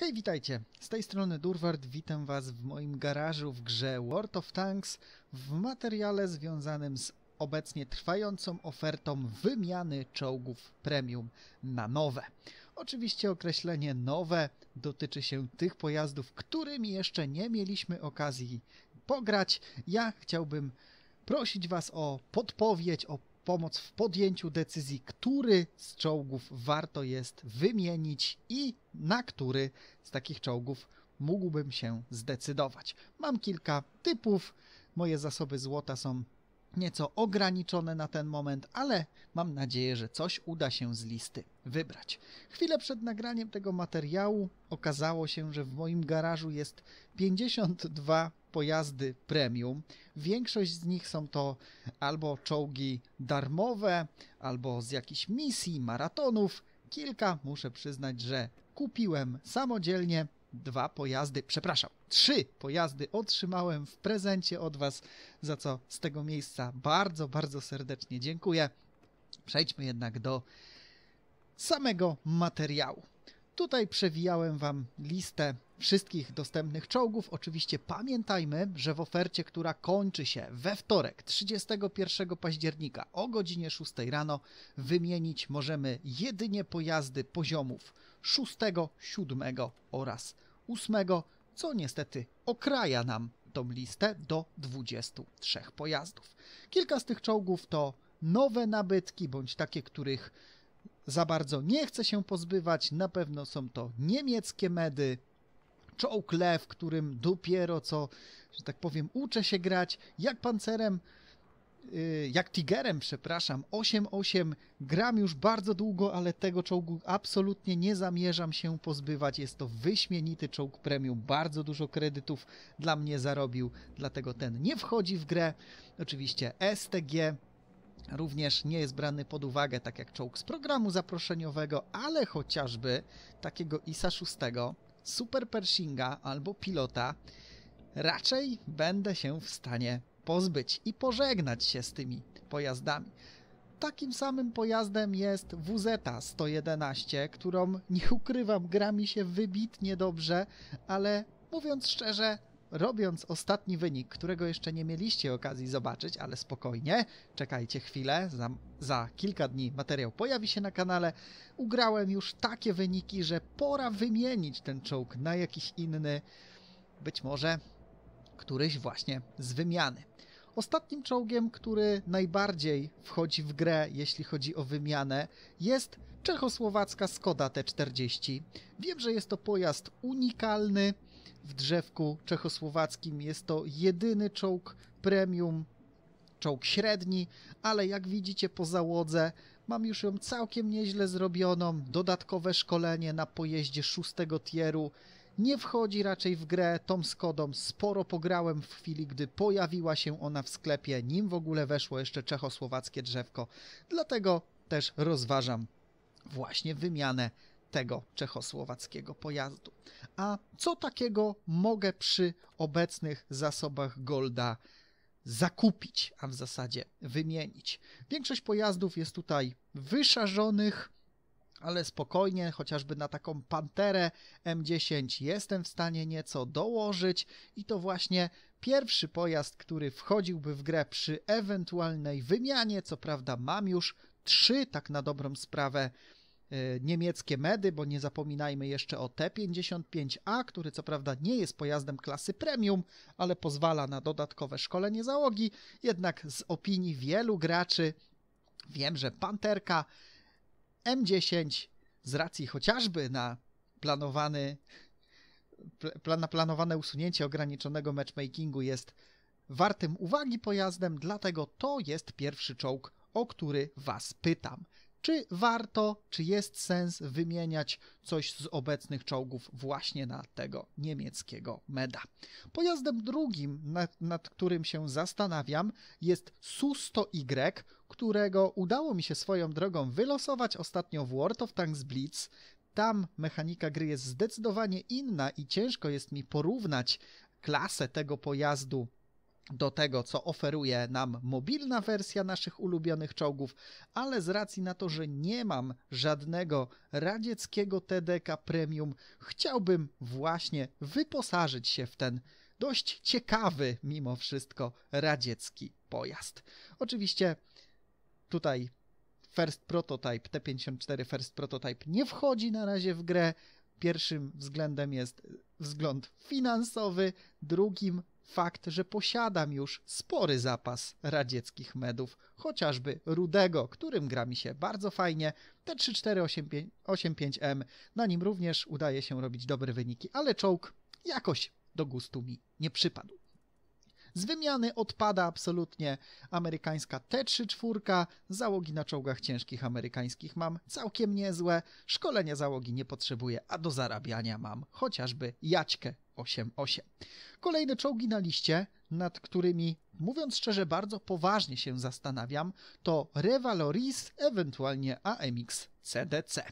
Hej, witajcie! Z tej strony Durward, witam was w moim garażu w grze World of Tanks w materiale związanym z obecnie trwającą ofertą wymiany czołgów premium na nowe. Oczywiście określenie nowe dotyczy się tych pojazdów, którymi jeszcze nie mieliśmy okazji pograć. Ja chciałbym prosić was o podpowiedź, o pomoc w podjęciu decyzji, który z czołgów warto jest wymienić i na który z takich czołgów mógłbym się zdecydować. Mam kilka typów, moje zasoby złota są nieco ograniczone na ten moment, ale mam nadzieję, że coś uda się z listy wybrać. Chwilę przed nagraniem tego materiału okazało się, że w moim garażu jest 52 pojazdy premium. Większość z nich są to albo czołgi darmowe, albo z jakichś misji, maratonów. Kilka muszę przyznać, że kupiłem samodzielnie dwa pojazdy, przepraszam, trzy pojazdy otrzymałem w prezencie od Was, za co z tego miejsca bardzo, bardzo serdecznie dziękuję. Przejdźmy jednak do samego materiału. Tutaj przewijałem Wam listę wszystkich dostępnych czołgów. Oczywiście pamiętajmy, że w ofercie, która kończy się we wtorek 31 października o godzinie 6 rano, wymienić możemy jedynie pojazdy poziomów 6, 7 oraz 8, co niestety okraja nam tą listę do 23 pojazdów. Kilka z tych czołgów to nowe nabytki bądź takie, których za bardzo nie chce się pozbywać. Na pewno są to niemieckie medy, czołg lew, którym dopiero co, że tak powiem, uczę się grać, jak pancerem, y, jak Tigerem, przepraszam, 8-8. Gram już bardzo długo, ale tego czołgu absolutnie nie zamierzam się pozbywać. Jest to wyśmienity czołg premium, bardzo dużo kredytów dla mnie zarobił, dlatego ten nie wchodzi w grę. Oczywiście STG również nie jest brany pod uwagę, tak jak czołg z programu zaproszeniowego, ale chociażby takiego ISA 6, super Pershinga albo pilota raczej będę się w stanie pozbyć i pożegnać się z tymi pojazdami. Takim samym pojazdem jest WZ 111, którą nie ukrywam, gra mi się wybitnie dobrze, ale mówiąc szczerze, robiąc ostatni wynik, którego jeszcze nie mieliście okazji zobaczyć, ale spokojnie, czekajcie chwilę, za, za, kilka dni materiał pojawi się na kanale, ugrałem już takie wyniki, że pora wymienić ten czołg na jakiś inny, być może któryś właśnie z wymiany. Ostatnim czołgiem, który najbardziej wchodzi w grę, jeśli chodzi o wymianę, jest czechosłowacka Skoda T40. Wiem, że jest to pojazd unikalny, w drzewku czechosłowackim. Jest to jedyny czołg premium, czołg średni, ale jak widzicie po załodze, mam już ją całkiem nieźle zrobioną. Dodatkowe szkolenie na pojeździe szóstego tieru nie wchodzi raczej w grę tą Skodą. Sporo pograłem w chwili, gdy pojawiła się ona w sklepie, nim w ogóle weszło jeszcze czechosłowackie drzewko. Dlatego też rozważam właśnie wymianę tego czechosłowackiego pojazdu. A co takiego mogę przy obecnych zasobach Golda zakupić, a w zasadzie wymienić? Większość pojazdów jest tutaj wyszarzonych, ale spokojnie, chociażby na taką panterę M10 jestem w stanie nieco dołożyć i to właśnie pierwszy pojazd, który wchodziłby w grę przy ewentualnej wymianie. Co prawda, mam już trzy, tak na dobrą sprawę, E, niemieckie medy, bo nie zapominajmy jeszcze o T55A, który co prawda nie jest pojazdem klasy premium, ale pozwala na dodatkowe szkolenie załogi. Jednak z opinii wielu graczy wiem, że Panterka M10 z racji chociażby na planowany plan, planowane usunięcie ograniczonego matchmakingu jest wartym uwagi pojazdem, dlatego to jest pierwszy czołg, o który Was pytam czy warto, czy jest sens wymieniać coś z obecnych czołgów właśnie na tego niemieckiego meda. Pojazdem drugim, nad, nad którym się zastanawiam, jest Su-100Y, którego udało mi się swoją drogą wylosować ostatnio w World of Tanks Blitz. Tam mechanika gry jest zdecydowanie inna i ciężko jest mi porównać klasę tego pojazdu do tego, co oferuje nam mobilna wersja naszych ulubionych czołgów, ale z racji na to, że nie mam żadnego radzieckiego TDK Premium, chciałbym właśnie wyposażyć się w ten dość ciekawy, mimo wszystko, radziecki pojazd. Oczywiście tutaj First Prototype, T54 First Prototype nie wchodzi na razie w grę. Pierwszym względem jest wzgląd finansowy, drugim fakt, że posiadam już spory zapas radzieckich medów, chociażby rudego, którym gra mi się bardzo fajnie, te 3485M, na nim również udaje się robić dobre wyniki, ale czołg jakoś do gustu mi nie przypadł. Z wymiany odpada absolutnie amerykańska T-34, załogi na czołgach ciężkich amerykańskich mam całkiem niezłe, szkolenia załogi nie potrzebuję, a do zarabiania mam chociażby jaćkę 88. Kolejne czołgi na liście, nad którymi, mówiąc szczerze, bardzo poważnie się zastanawiam, to Revaloris, ewentualnie AMX CDC.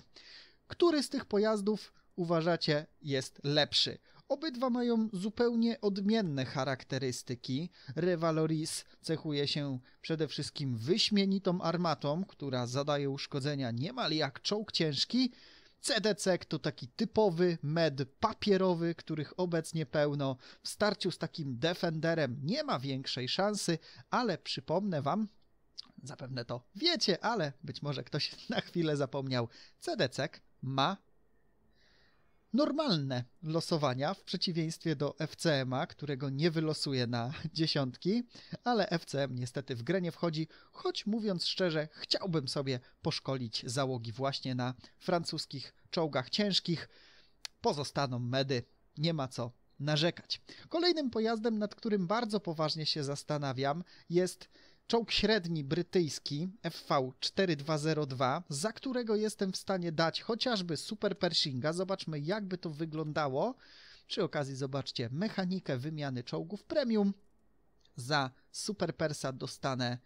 Który z tych pojazdów uważacie jest lepszy? Obydwa mają zupełnie odmienne charakterystyki. Revaloris cechuje się przede wszystkim wyśmienitą armatą, która zadaje uszkodzenia niemal jak czołg ciężki. CDC to taki typowy med papierowy, których obecnie pełno. W starciu z takim Defenderem nie ma większej szansy, ale przypomnę wam, zapewne to wiecie, ale być może ktoś na chwilę zapomniał, CDC ma normalne losowania w przeciwieństwie do FCM-a, którego nie wylosuje na dziesiątki, ale FCM niestety w grę nie wchodzi, choć mówiąc szczerze, chciałbym sobie poszkolić załogi właśnie na francuskich czołgach ciężkich. Pozostaną medy, nie ma co narzekać. Kolejnym pojazdem, nad którym bardzo poważnie się zastanawiam, jest czołg średni brytyjski FV4202, za którego jestem w stanie dać chociażby Super Pershinga. Zobaczmy, jakby to wyglądało. Przy okazji zobaczcie mechanikę wymiany czołgów premium. Za Super Persa dostanę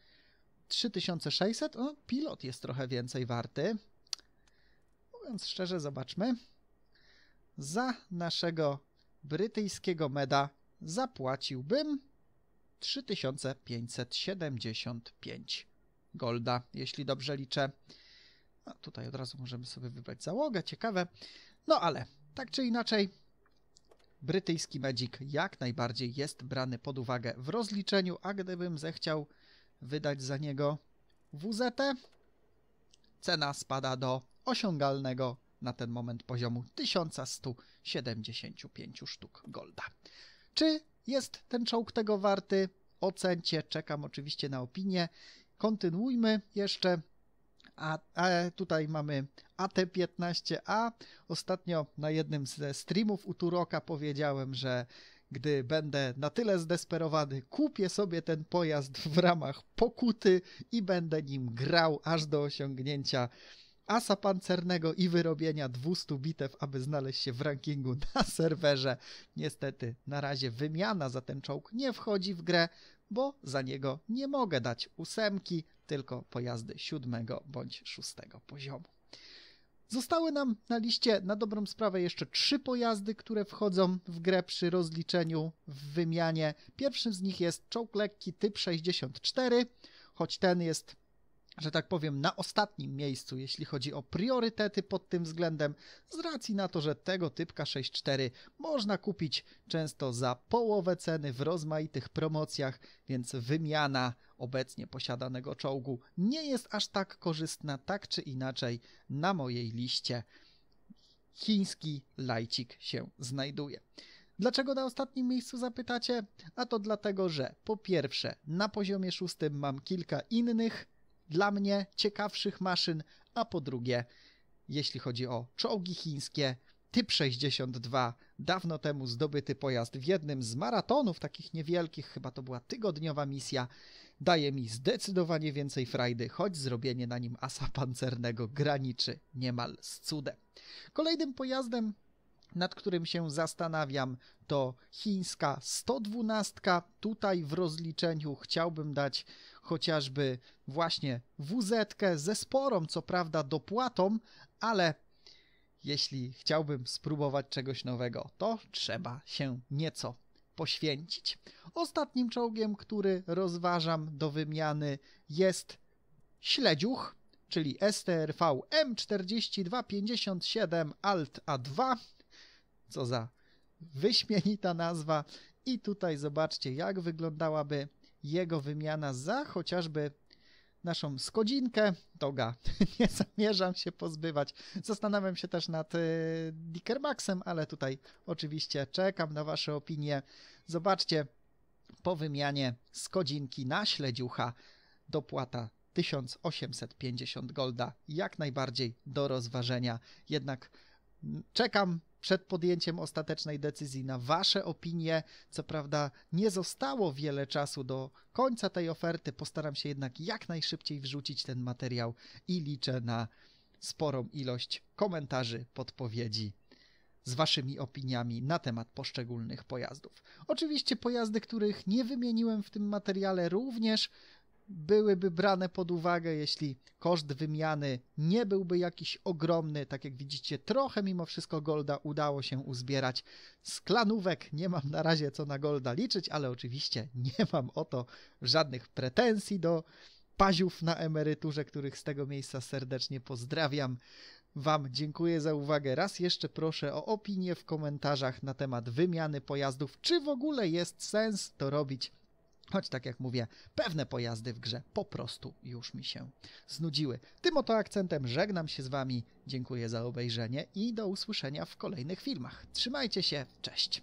3600. O, pilot jest trochę więcej warty. Mówiąc szczerze, zobaczmy. Za naszego brytyjskiego meda zapłaciłbym 3575 golda, jeśli dobrze liczę. No, tutaj od razu możemy sobie wybrać załogę, ciekawe. No ale tak czy inaczej, brytyjski Magic jak najbardziej jest brany pod uwagę w rozliczeniu, a gdybym zechciał wydać za niego WZT, cena spada do osiągalnego na ten moment poziomu 1175 sztuk golda. Czy jest ten czołg tego warty, ocencie, czekam oczywiście na opinię. Kontynuujmy jeszcze. A, a, tutaj mamy AT15A. Ostatnio na jednym ze streamów u Turoka powiedziałem, że gdy będę na tyle zdesperowany, kupię sobie ten pojazd w ramach pokuty i będę nim grał aż do osiągnięcia asa pancernego i wyrobienia 200 bitew, aby znaleźć się w rankingu na serwerze. Niestety, na razie wymiana za ten czołg nie wchodzi w grę, bo za niego nie mogę dać ósemki, tylko pojazdy siódmego bądź szóstego poziomu. Zostały nam na liście na dobrą sprawę jeszcze trzy pojazdy, które wchodzą w grę przy rozliczeniu w wymianie. Pierwszym z nich jest czołg lekki typ 64, choć ten jest że tak powiem, na ostatnim miejscu, jeśli chodzi o priorytety pod tym względem, z racji na to, że tego typka 6.4 można kupić często za połowę ceny w rozmaitych promocjach, więc wymiana obecnie posiadanego czołgu nie jest aż tak korzystna, tak czy inaczej, na mojej liście chiński lajcik się znajduje. Dlaczego na ostatnim miejscu zapytacie? A to dlatego, że po pierwsze, na poziomie szóstym mam kilka innych dla mnie ciekawszych maszyn, a po drugie, jeśli chodzi o czołgi chińskie, Typ 62, dawno temu zdobyty pojazd w jednym z maratonów, takich niewielkich, chyba to była tygodniowa misja, daje mi zdecydowanie więcej frajdy, choć zrobienie na nim asa pancernego graniczy niemal z cudem. Kolejnym pojazdem nad którym się zastanawiam, to chińska 112. Tutaj w rozliczeniu chciałbym dać chociażby właśnie WZ ze sporą, co prawda, dopłatą, ale jeśli chciałbym spróbować czegoś nowego, to trzeba się nieco poświęcić. Ostatnim czołgiem, który rozważam do wymiany jest śledziuch, czyli STRV M4257 Alt A2. Co za wyśmienita nazwa. I tutaj zobaczcie, jak wyglądałaby jego wymiana za chociażby naszą skodzinkę Toga. Nie zamierzam się pozbywać. Zastanawiam się też nad y, Dickermaxem, ale tutaj oczywiście czekam na Wasze opinie. Zobaczcie, po wymianie skodzinki na śledziucha dopłata 1850 golda jak najbardziej do rozważenia. Jednak Czekam przed podjęciem ostatecznej decyzji na Wasze opinie. Co prawda, nie zostało wiele czasu do końca tej oferty. Postaram się jednak jak najszybciej wrzucić ten materiał i liczę na sporą ilość komentarzy, podpowiedzi z Waszymi opiniami na temat poszczególnych pojazdów. Oczywiście pojazdy, których nie wymieniłem w tym materiale, również byłyby brane pod uwagę, jeśli koszt wymiany nie byłby jakiś ogromny. Tak jak widzicie, trochę mimo wszystko Golda udało się uzbierać. Z klanówek nie mam na razie co na Golda liczyć, ale oczywiście nie mam o to żadnych pretensji do paziów na emeryturze, których z tego miejsca serdecznie pozdrawiam. Wam dziękuję za uwagę. Raz jeszcze proszę o opinię w komentarzach na temat wymiany pojazdów, czy w ogóle jest sens to robić Choć tak jak mówię, pewne pojazdy w grze po prostu już mi się znudziły. Tym oto akcentem żegnam się z Wami, dziękuję za obejrzenie i do usłyszenia w kolejnych filmach. Trzymajcie się, cześć!